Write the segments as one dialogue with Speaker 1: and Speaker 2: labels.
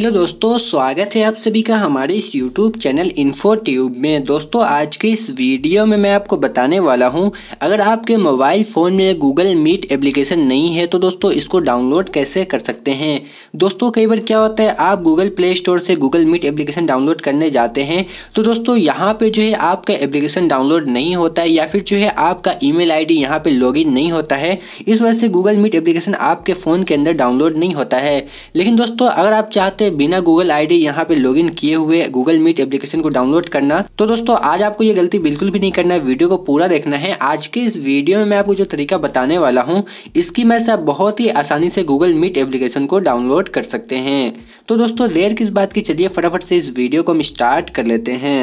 Speaker 1: hello दोस्तों स्वागत है आप सभी का हमारे इस यूट्यूब चैनल इन्फोट्यूब में दोस्तों आज के इस वीडियो में मैं आपको बताने वाला हूं अगर आपके मोबाइल फ़ोन में गूगल मीट एप्लीकेशन नहीं है तो दोस्तों इसको डाउनलोड कैसे कर सकते हैं दोस्तों कई बार क्या होता है आप गूगल प्ले स्टोर से गूगल मीट एप्लीकेशन डाउनलोड करने जाते हैं तो दोस्तों यहाँ पर जो है आपका एप्लीकेशन डाउनलोड नहीं होता है या फिर जो है आपका ई मेल आई डी यहाँ पर लॉगिन नहीं होता है इस वजह से गूगल मीट एप्लीकेशन आपके फ़ोन के अंदर डाउनलोड नहीं होता है लेकिन दोस्तों अगर आप चाहते से बिना गूगल आईडी यहाँ पे लॉगिन किए हुए गूगल मीट एप्लीकेशन को डाउनलोड करना तो दोस्तों आज आपको ये गलती बिल्कुल भी नहीं करना है वीडियो को पूरा देखना है आज की इस वीडियो में मैं आपको जो तरीका बताने वाला हूँ इसकी मैं आप बहुत ही आसानी से गूगल मीट एप्लीकेशन को डाउनलोड कर सकते हैं तो दोस्तों देर किस बात की चलिए फटाफट से इस वीडियो को हम स्टार्ट कर लेते हैं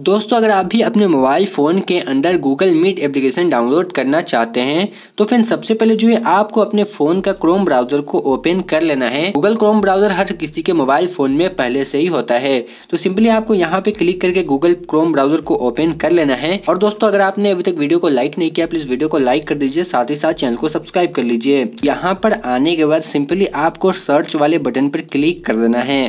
Speaker 1: दोस्तों अगर आप भी अपने मोबाइल फ़ोन के अंदर गूगल मीट एप्लीकेशन डाउनलोड करना चाहते हैं तो फिर सबसे पहले जो है आपको अपने फ़ोन का क्रोम ब्राउज़र को ओपन कर लेना है गूगल क्रोम ब्राउज़र हर किसी के मोबाइल फ़ोन में पहले से ही होता है तो सिंपली आपको यहाँ पे क्लिक करके गूगल क्रोम ब्राउज़र को ओपन कर लेना है और दोस्तों अगर आपने अभी तक वीडियो को लाइक नहीं किया प्लीज़ वीडियो को लाइक कर दीजिए साथ ही साथ चैनल को सब्सक्राइब कर लीजिए यहाँ पर आने के बाद सिंपली आपको सर्च वाले बटन पर क्लिक कर देना है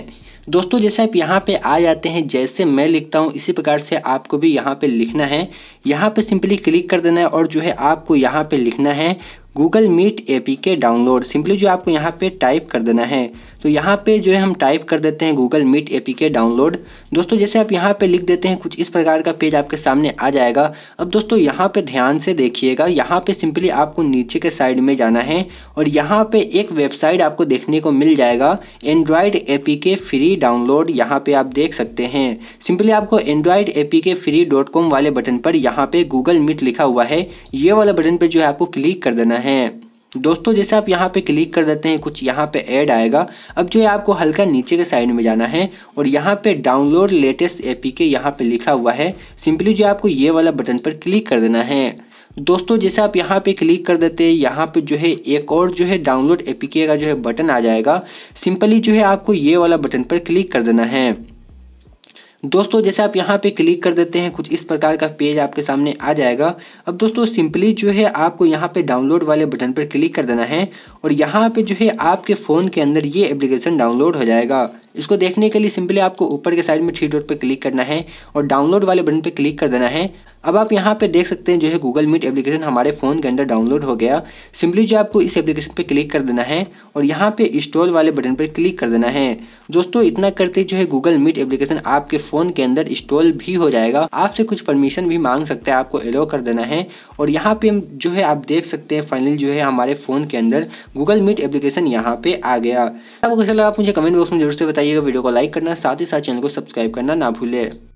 Speaker 1: दोस्तों जैसे आप यहाँ पे आ जाते हैं जैसे मैं लिखता हूँ इसी प्रकार से आपको भी यहाँ पे लिखना है यहाँ पे सिंपली क्लिक कर देना है और जो है आपको यहाँ पे लिखना है Google Meet a download simply जो आपको यहाँ पे टाइप कर देना है तो यहाँ पे जो है हम टाइप कर देते हैं गूगल मीट ए डाउनलोड दोस्तों जैसे आप यहाँ पे लिख देते हैं कुछ इस प्रकार का पेज आपके सामने आ जाएगा अब दोस्तों यहाँ पे ध्यान से देखिएगा यहाँ पे सिंपली आपको नीचे के साइड में जाना है और यहाँ पे एक वेबसाइट आपको देखने को मिल जाएगा एंड्रॉयड ए फ्री डाउनलोड यहाँ पे आप देख सकते हैं सिंपली आपको Android a free dot com वाले बटन पर यहाँ पे गूगल मीट लिखा हुआ है ये वाला बटन पर जो है आपको क्लिक कर देना है दोस्तों जैसे आप यहाँ पे क्लिक कर देते हैं कुछ यहाँ पे ऐड आएगा अब जो है आपको हल्का नीचे के साइड में जाना है और यहाँ पे डाउनलोड लेटेस्ट एपीके यहाँ पे लिखा हुआ है सिंपली जो आपको ये वाला बटन पर क्लिक कर देना है दोस्तों जैसे आप यहाँ पे क्लिक कर देते हैं यहाँ पे जो है एक और जो है डाउनलोड एपीके का जो है बटन आ जाएगा सिंपली जो है आपको ये वाला बटन पर क्लिक कर देना है दोस्तों जैसे आप यहाँ पे क्लिक कर देते हैं कुछ इस प्रकार का पेज आपके सामने आ जाएगा अब दोस्तों सिंपली जो है आपको यहाँ पे डाउनलोड वाले बटन पर क्लिक कर देना है और यहाँ पे जो है आपके फ़ोन के अंदर ये एप्लीकेशन डाउनलोड हो जाएगा इसको देखने के लिए सिंपली आपको ऊपर के साइड में थ्री डॉट पर क्लिक करना है और डाउनलोड वाले बटन पर क्लिक कर देना है अब आप यहाँ पे देख सकते हैं जो है गूगल मीट एप्लीकेशन हमारे फ़ोन के अंदर डाउनलोड हो गया सिंपली जो आपको इस एप्लीकेशन पे क्लिक कर देना है और यहाँ पे इंस्टॉल वाले बटन पर क्लिक कर देना है दोस्तों इतना करते जो है गूगल मीट एप्लीकेशन आपके फ़ोन के अंदर इंस्टॉल भी हो जाएगा आपसे कुछ परमिशन भी मांग सकते हैं आपको एलो कर देना है और यहाँ पे जो है आप देख सकते हैं फाइनली जो है हमारे फ़ोन के अंदर गूगल मीट एप्लीकेशन यहाँ पे आ गया आपको कैसा लगा आप मुझे कमेंट बॉक्स में जरूर से बताइएगा वीडियो को लाइक करना साथ ही साथ चैनल को सब्सक्राइब करना ना भूले